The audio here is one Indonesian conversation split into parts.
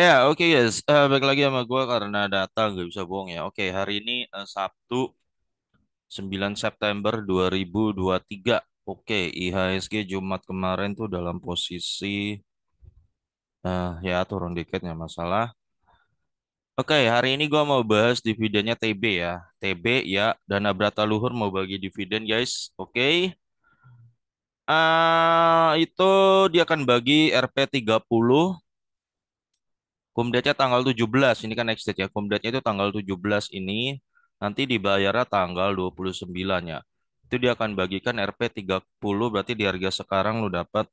Ya, oke guys. Uh, eh, balik lagi sama gue karena data nggak bisa bohong ya. Oke, hari ini uh, Sabtu 9 September 2023. Oke, IHSG Jumat kemarin tuh dalam posisi uh, ya turun dikit masalah. Oke, hari ini gue mau bahas dividennya TB ya. TB ya, Dana berata Luhur mau bagi dividen guys. Oke. Uh, itu dia akan bagi Rp30 Komdetnya tanggal 17, ini kan next date ya. Komdetnya itu tanggal 17 ini, nanti dibayarnya tanggal 29 ya. Itu dia akan bagikan RP 30, berarti di harga sekarang lu dapat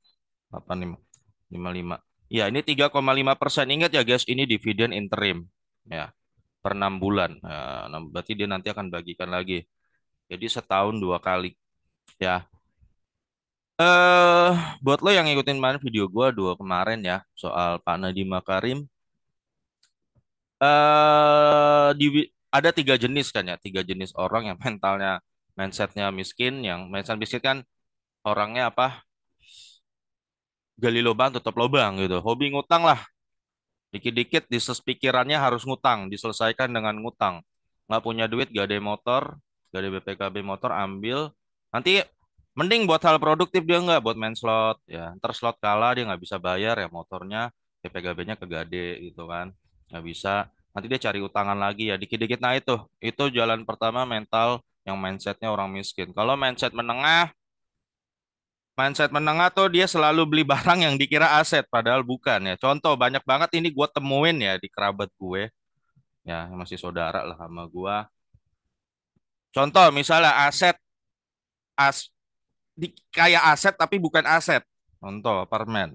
apa lima 55. Ya, ini 3,5 persen. Ingat ya guys, ini dividen interim ya per enam bulan. Nah, berarti dia nanti akan bagikan lagi. Jadi setahun dua kali ya. Eh, buat lo yang ngikutin video gue dua kemarin ya soal Pak Nadiem Makarim uh, di ada tiga jenis kan ya, tiga jenis orang yang mentalnya mindsetnya miskin, yang mindset miskin kan orangnya apa gali lubang tutup lubang gitu, hobi ngutang lah, dikit-dikit di pikirannya harus ngutang, diselesaikan dengan ngutang, nggak punya duit, gak ada motor, gak ada BPKB motor ambil, nanti mending buat hal produktif dia nggak buat main slot ya, terslot kalah dia nggak bisa bayar ya motornya, BPKB-nya kegade gitu kan nggak bisa nanti dia cari utangan lagi ya dikit-dikit nah itu itu jalan pertama mental yang mindsetnya orang miskin kalau mindset menengah mindset menengah tuh dia selalu beli barang yang dikira aset padahal bukan ya contoh banyak banget ini gue temuin ya di kerabat gue ya masih saudara lah sama gue contoh misalnya aset as di, kayak aset tapi bukan aset contoh apartemen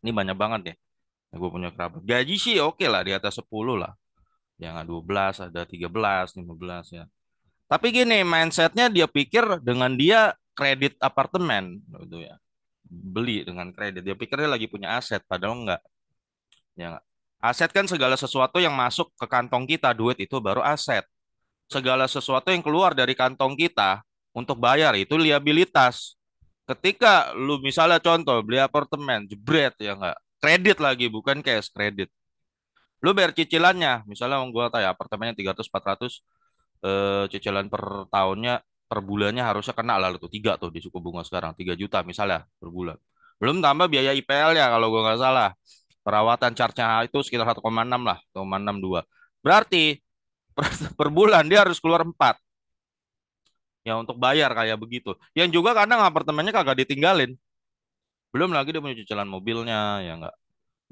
ini banyak banget ya gue punya kerabat gaji sih oke okay lah di atas 10 lah ya ada 12 ada 13 15 ya tapi gini mindsetnya dia pikir dengan dia kredit apartemen gitu ya beli dengan kredit dia pikir dia lagi punya aset padahal enggak ya enggak. aset kan segala sesuatu yang masuk ke kantong kita duit itu baru aset segala sesuatu yang keluar dari kantong kita untuk bayar itu liabilitas ketika lu misalnya contoh beli apartemen jebret ya enggak kredit lagi bukan cash kredit lu bayar cicilannya misalnya om gua kayak apartemennya 300 400 eh, cicilan per tahunnya per bulannya harusnya kena lah tuh tiga tuh di suku bunga sekarang tiga juta misalnya per bulan belum tambah biaya IPL ya kalau gue nggak salah perawatan charge-nya itu sekitar enam lah koma enam dua. berarti per, per bulan dia harus keluar empat ya untuk bayar kayak begitu yang juga kadang apartemennya kagak ditinggalin belum lagi dia punya cicilan mobilnya ya enggak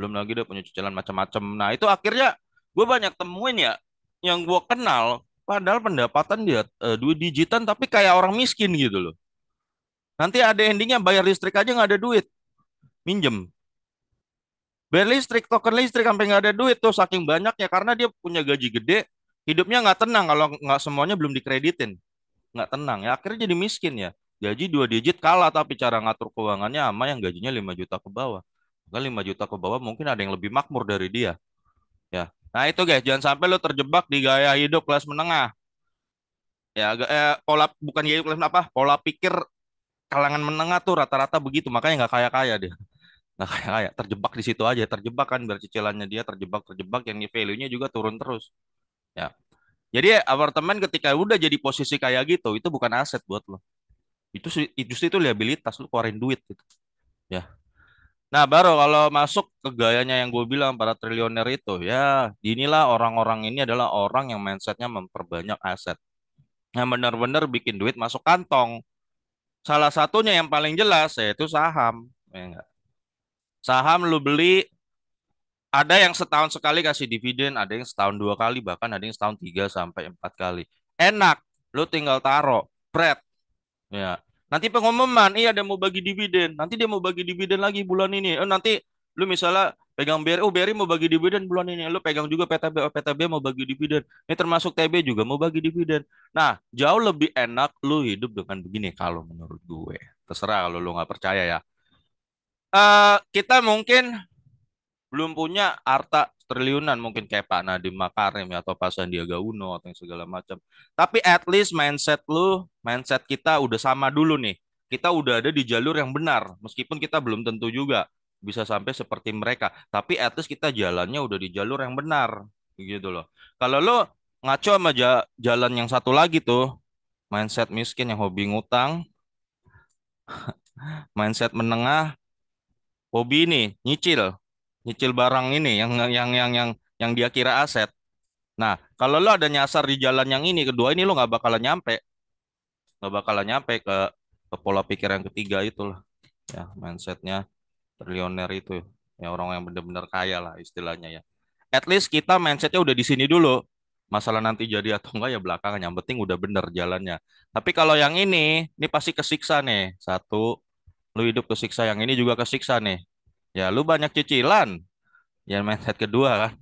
belum lagi dia punya cicilan macam-macam nah itu akhirnya gue banyak temuin ya yang gue kenal padahal pendapatan dia e, eh, dua digitan tapi kayak orang miskin gitu loh nanti ada endingnya bayar listrik aja nggak ada duit minjem bayar listrik token listrik sampai nggak ada duit tuh saking banyaknya karena dia punya gaji gede hidupnya nggak tenang kalau nggak semuanya belum dikreditin nggak tenang ya akhirnya jadi miskin ya gaji dua digit kalah tapi cara ngatur keuangannya sama yang gajinya 5 juta ke bawah. Maka 5 juta ke bawah mungkin ada yang lebih makmur dari dia. Ya. Nah, itu guys, jangan sampai lo terjebak di gaya hidup kelas menengah. Ya, agak eh, pola bukan gaya hidup kelas apa? Pola pikir kalangan menengah tuh rata-rata begitu, makanya nggak kaya-kaya dia. Nggak kaya-kaya, terjebak di situ aja, terjebak kan biar cicilannya dia terjebak-terjebak yang value-nya juga turun terus. Ya. Jadi apartemen ketika udah jadi posisi kayak gitu, itu bukan aset buat lo itu justru itu liabilitas lu keluarin duit gitu ya nah baru kalau masuk ke gayanya yang gue bilang para triliuner itu ya inilah orang-orang ini adalah orang yang mindsetnya memperbanyak aset yang benar-benar bikin duit masuk kantong salah satunya yang paling jelas yaitu saham ya enggak saham lu beli ada yang setahun sekali kasih dividen ada yang setahun dua kali bahkan ada yang setahun tiga sampai empat kali enak lu tinggal taruh spread Ya. Nanti pengumuman, iya ada mau bagi dividen. Nanti dia mau bagi dividen lagi bulan ini. Eh, nanti lu misalnya pegang BRI, oh BRI mau bagi dividen bulan ini. Lu pegang juga PTB, oh PTB mau bagi dividen. Ini termasuk TB juga mau bagi dividen. Nah, jauh lebih enak lu hidup dengan begini kalau menurut gue. Terserah kalau lu nggak percaya ya. Uh, kita mungkin belum punya harta triliunan mungkin kayak Pak Nadiem Makarim ya, atau Pak Sandiaga Uno atau yang segala macam. Tapi at least mindset lu, mindset kita udah sama dulu nih. Kita udah ada di jalur yang benar meskipun kita belum tentu juga bisa sampai seperti mereka, tapi at least kita jalannya udah di jalur yang benar gitu loh. Kalau lo ngaco sama jalan yang satu lagi tuh, mindset miskin yang hobi ngutang, mindset menengah, hobi ini nyicil nyicil barang ini yang yang yang yang yang dia kira aset. Nah, kalau lo ada nyasar di jalan yang ini kedua ini lo nggak bakalan nyampe, nggak bakalan nyampe ke, ke pola pikir yang ketiga itulah, ya mindsetnya triliuner itu, ya orang yang benar-benar kaya lah istilahnya ya. At least kita mindsetnya udah di sini dulu, masalah nanti jadi atau enggak ya belakangan, yang penting udah bener jalannya. Tapi kalau yang ini, ini pasti kesiksa nih. Satu, lo hidup kesiksa, yang ini juga kesiksa nih. Ya lu banyak cicilan. Ya mindset kedua kan.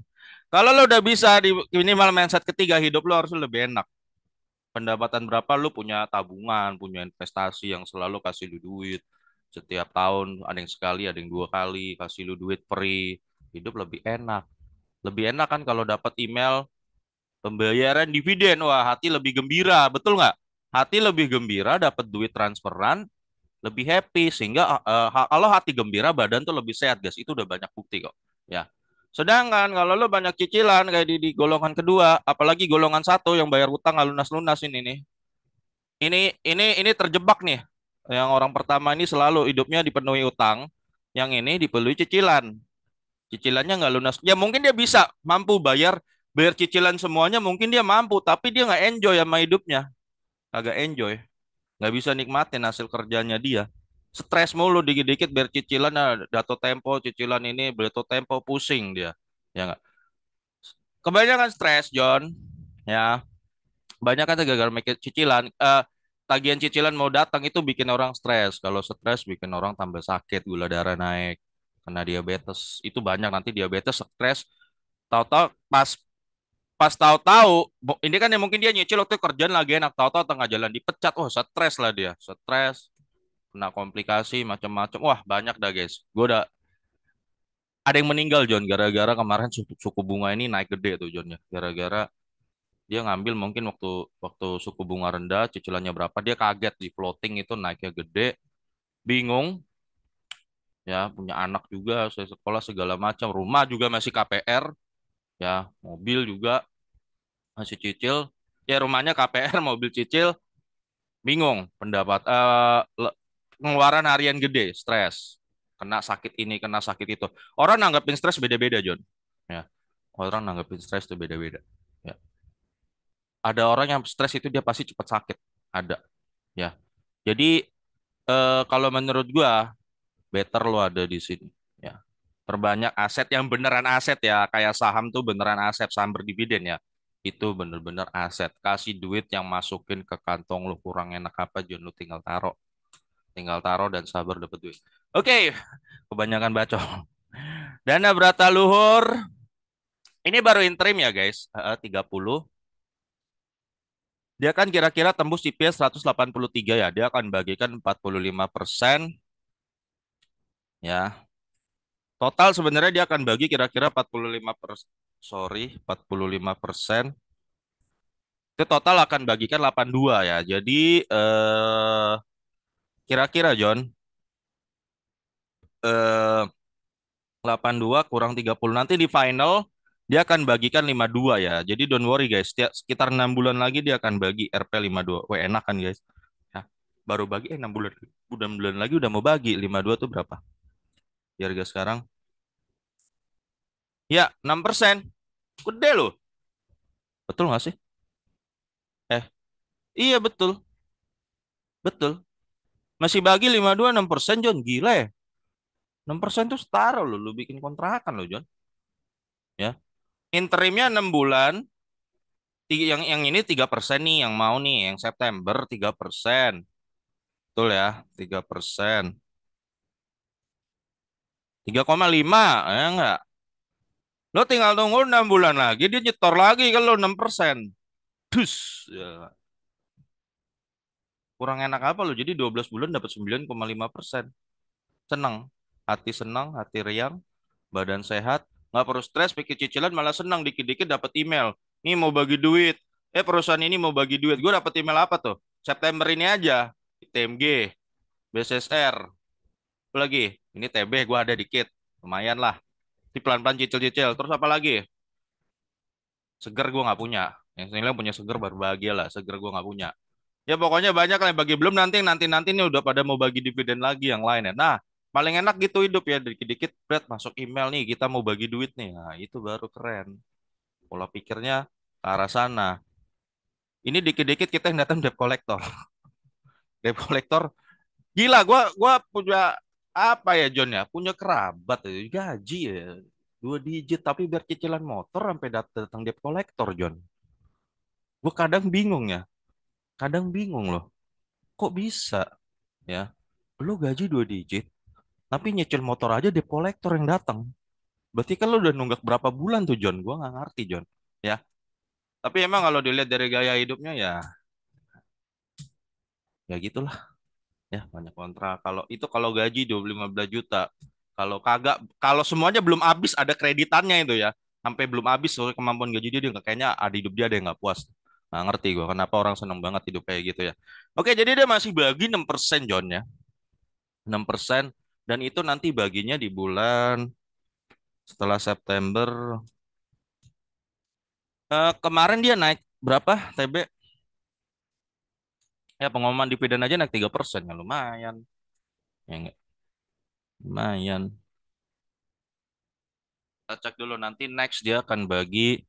Kalau lu udah bisa di minimal mindset ketiga hidup lu harus lebih enak. Pendapatan berapa lu punya tabungan, punya investasi yang selalu kasih lu duit. Setiap tahun ada yang sekali, ada yang dua kali kasih lu duit free. Hidup lebih enak. Lebih enak kan kalau dapat email pembayaran dividen. Wah, hati lebih gembira, betul nggak? Hati lebih gembira dapat duit transferan lebih happy sehingga uh, kalau hati gembira badan tuh lebih sehat guys itu udah banyak bukti kok ya sedangkan kalau lo banyak cicilan kayak di, di golongan kedua apalagi golongan satu yang bayar utang nggak lunas lunas ini nih ini ini ini terjebak nih yang orang pertama ini selalu hidupnya dipenuhi utang yang ini dipenuhi cicilan cicilannya nggak lunas ya mungkin dia bisa mampu bayar bayar cicilan semuanya mungkin dia mampu tapi dia nggak enjoy sama hidupnya agak enjoy nggak bisa nikmatin hasil kerjanya dia stres mulu dikit-dikit biar cicilan nah, dato tempo cicilan ini beto tempo pusing dia ya nggak kebanyakan stres John ya banyak kan gagal mikir cicilan eh, tagihan cicilan mau datang itu bikin orang stres kalau stres bikin orang tambah sakit gula darah naik kena diabetes itu banyak nanti diabetes stres tahu-tahu pas pas tahu-tahu ini kan yang mungkin dia nyicil waktu kerjaan lagi enak tahu-tahu tengah jalan dipecat oh stres lah dia stres kena komplikasi macam-macam wah banyak dah guys gue udah ada yang meninggal John gara-gara kemarin suku, bunga ini naik gede tuh John ya gara-gara dia ngambil mungkin waktu waktu suku bunga rendah cicilannya berapa dia kaget di floating itu naiknya gede bingung ya punya anak juga saya sekolah segala macam rumah juga masih KPR ya mobil juga masih cicil ya rumahnya KPR mobil cicil bingung pendapat eh, pengeluaran harian gede stres kena sakit ini kena sakit itu orang nanggapin stres beda-beda John ya orang nanggapin stres itu beda-beda ya ada orang yang stres itu dia pasti cepat sakit ada ya jadi eh, kalau menurut gua better lo ada di sini perbanyak aset yang beneran aset ya kayak saham tuh beneran aset saham berdividen ya itu bener-bener aset kasih duit yang masukin ke kantong lu kurang enak apa John lu tinggal taro tinggal taro dan sabar dapat duit oke okay. kebanyakan bacol dana berata luhur ini baru interim ya guys 30 dia kan kira-kira tembus IPS 183 ya dia akan bagikan 45 persen ya Total sebenarnya dia akan bagi kira-kira 45 persen, sorry, 45 persen. Itu total akan bagikan 82 ya. Jadi eh, kira-kira John, eh, 82 kurang 30. Nanti di final dia akan bagikan 52 ya. Jadi don't worry guys, Setiap, sekitar 6 bulan lagi dia akan bagi RP 52. Wah enak kan guys. Ya, baru bagi eh 6 bulan, 6 bulan lagi udah mau bagi 52 tuh berapa? di harga sekarang? Ya, 6%. Gede loh. Betul nggak sih? Eh, iya betul. Betul. Masih bagi 52 6% John, gila ya. 6% tuh setara loh, lu bikin kontrakan loh John. Ya. Interimnya 6 bulan, yang yang ini 3% persen nih yang mau nih yang September 3%. persen betul ya 3%. persen 3,5 ya enggak lo tinggal tunggu 6 bulan lagi dia nyetor lagi kalau lo 6 persen dus ya. kurang enak apa lo jadi 12 bulan dapat 9,5 persen senang hati senang hati riang badan sehat nggak perlu stres pikir cicilan malah senang dikit-dikit dapat email ini mau bagi duit eh perusahaan ini mau bagi duit gue dapat email apa tuh September ini aja TMG BSSR lagi ini TB gue ada dikit lumayan lah di pelan-pelan cicil-cicil terus apa lagi seger gue nggak punya yang sini punya seger baru bahagia lah seger gue nggak punya ya pokoknya banyak lah yang bagi belum nanti nanti nanti ini udah pada mau bagi dividen lagi yang lain ya nah paling enak gitu hidup ya dikit-dikit Brad masuk email nih kita mau bagi duit nih nah itu baru keren pola pikirnya ke arah sana ini dikit-dikit kita yang datang debt collector debt collector gila gue gua punya apa ya John ya punya kerabat ya gaji ya dua digit tapi biar cicilan motor sampai datang debt kolektor John gue kadang bingung ya kadang bingung loh kok bisa ya lo gaji dua digit tapi nyicil motor aja debt kolektor yang datang berarti kan lu udah nunggak berapa bulan tuh John gue nggak ngerti John ya tapi emang kalau dilihat dari gaya hidupnya ya ya gitulah ya banyak kontra kalau itu kalau gaji 25 juta kalau kagak kalau semuanya belum habis ada kreditannya itu ya sampai belum habis soal kemampuan gaji dia, dia kayaknya ada hidup dia ada yang nggak puas Nah, ngerti gue kenapa orang seneng banget hidup kayak gitu ya oke jadi dia masih bagi 6% John ya 6% dan itu nanti baginya di bulan setelah September uh, kemarin dia naik berapa TB Ya pengumuman di pidana aja naik tiga persen ya lumayan. Ya enggak. Lumayan. Kita cek dulu nanti next dia akan bagi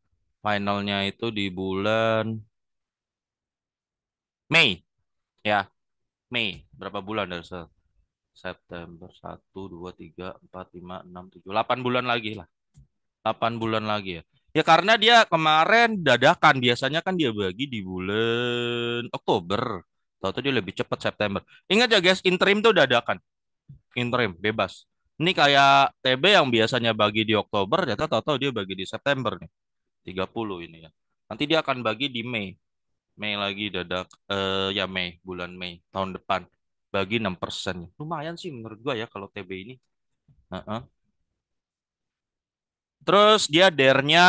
finalnya itu di bulan Mei. Ya. Mei. Berapa bulan dari September satu dua tiga empat lima enam tujuh delapan bulan lagi lah. delapan bulan lagi ya. Ya karena dia kemarin dadakan biasanya kan dia bagi di bulan Oktober. Tahu dia lebih cepat September. Ingat ya guys, interim tuh dadakan. Interim, bebas. Ini kayak TB yang biasanya bagi di Oktober, ternyata tahu-tahu dia bagi di September nih. 30 ini ya. Nanti dia akan bagi di Mei. Mei lagi dadak eh, ya Mei, bulan Mei tahun depan bagi 6%. Lumayan sih menurut gua ya kalau TB ini. Uh -uh. Terus dia dernya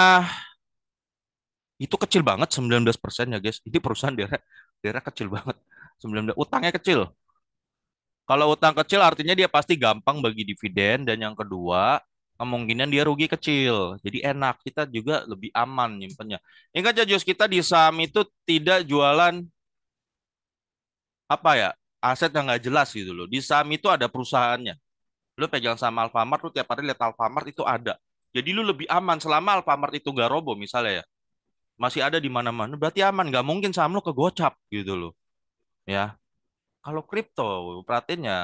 itu kecil banget 19% ya guys. Ini perusahaan dernya, e kecil banget. 19 utangnya kecil. Kalau utang kecil artinya dia pasti gampang bagi dividen dan yang kedua kemungkinan dia rugi kecil. Jadi enak, kita juga lebih aman nyimpennya. Ingat aja ya, Jus, kita di saham itu tidak jualan apa ya aset yang nggak jelas gitu loh. Di saham itu ada perusahaannya. Lu pegang saham Alfamart, lu tiap hari lihat Alfamart itu ada. Jadi lu lebih aman selama Alfamart itu nggak robo misalnya ya. Masih ada di mana-mana, berarti aman. Nggak mungkin saham lu kegocap gitu loh ya kalau kripto perhatiin ya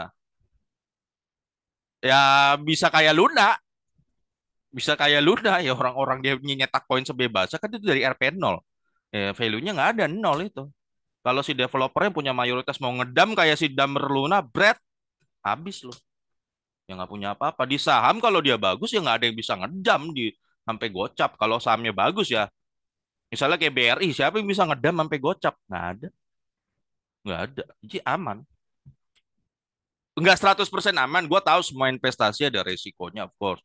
ya bisa kayak Luna bisa kayak Luna ya orang-orang dia nyetak koin sebebasnya kan itu dari RP 0 ya value-nya nggak ada nol itu kalau si developer yang punya mayoritas mau ngedam kayak si Damer Luna Bread habis loh ya nggak punya apa-apa di saham kalau dia bagus ya nggak ada yang bisa ngedam di sampai gocap kalau sahamnya bagus ya misalnya kayak BRI siapa yang bisa ngedam sampai gocap nggak ada Nggak ada. Jadi aman. Nggak 100% aman. Gue tahu semua investasi ada resikonya, of course.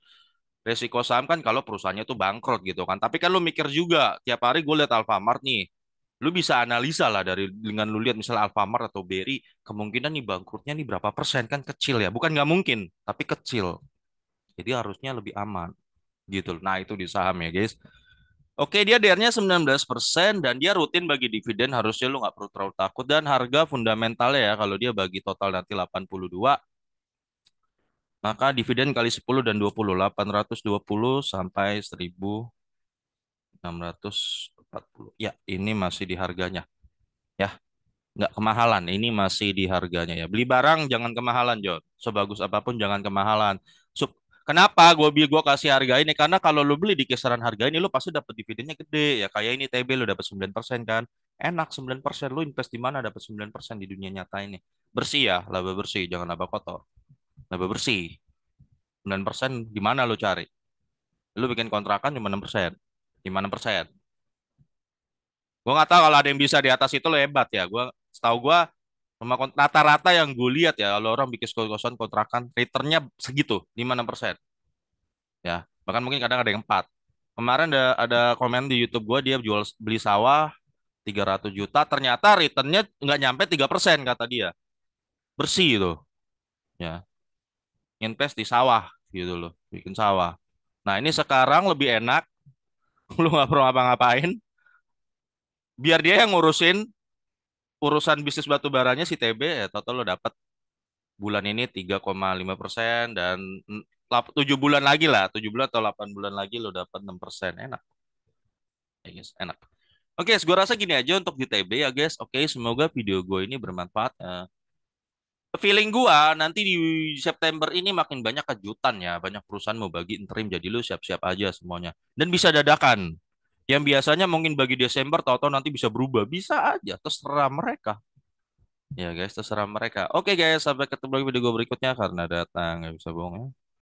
Resiko saham kan kalau perusahaannya tuh bangkrut gitu kan. Tapi kan lu mikir juga, tiap hari gue lihat Alfamart nih. Lu bisa analisa lah dari dengan lu lihat misalnya Alfamart atau Berry, kemungkinan nih bangkrutnya nih berapa persen kan kecil ya. Bukan nggak mungkin, tapi kecil. Jadi harusnya lebih aman gitu. Nah, itu di saham ya, guys. Oke, dia DR-nya 19% dan dia rutin bagi dividen, harusnya lu nggak perlu terlalu takut. Dan harga fundamentalnya ya, kalau dia bagi total nanti 82, maka dividen kali 10 dan 20, 820 sampai 1640. Ya, ini masih di harganya. Ya, nggak kemahalan, ini masih di harganya ya. Beli barang jangan kemahalan, John. Sebagus apapun jangan kemahalan. Kenapa gue gue kasih harga ini? Karena kalau lu beli di kisaran harga ini, lu pasti dapat dividennya gede. Ya kayak ini TB lu dapat 9% kan. Enak 9%. Lu invest di mana dapat 9% di dunia nyata ini. Bersih ya, laba bersih. Jangan laba kotor. Laba bersih. 9% di mana lu cari? Lu bikin kontrakan cuma 6%. Di mana persen? Gue nggak tahu kalau ada yang bisa di atas itu lo hebat ya. Gue setahu gue rata-rata yang gue lihat ya, kalau orang bikin kos-kosan kontrakan, returnnya segitu, 5-6 persen. Ya, bahkan mungkin kadang ada yang empat. Kemarin ada, ada komen di YouTube gue, dia jual beli sawah 300 juta, ternyata returnnya nggak nyampe 3 persen kata dia. Bersih itu. Ya. Invest di sawah gitu loh, bikin sawah. Nah ini sekarang lebih enak, lu nggak perlu ngapa-ngapain, biar dia yang ngurusin urusan bisnis batu baranya si TB ya total lo dapat bulan ini 3,5 persen dan 7 bulan lagi lah, 7 bulan atau 8 bulan lagi lo dapat 6 persen. Enak. Ya, guys, enak. Oke, okay, gue rasa gini aja untuk di TB ya guys. Oke, okay, semoga video gue ini bermanfaat. Ya. feeling gua nanti di September ini makin banyak kejutan ya. Banyak perusahaan mau bagi interim, jadi lo siap-siap aja semuanya. Dan bisa dadakan yang biasanya mungkin bagi Desember tahu-tahu nanti bisa berubah bisa aja terserah mereka ya guys terserah mereka oke guys sampai ketemu lagi video berikutnya karena datang nggak bisa bohong ya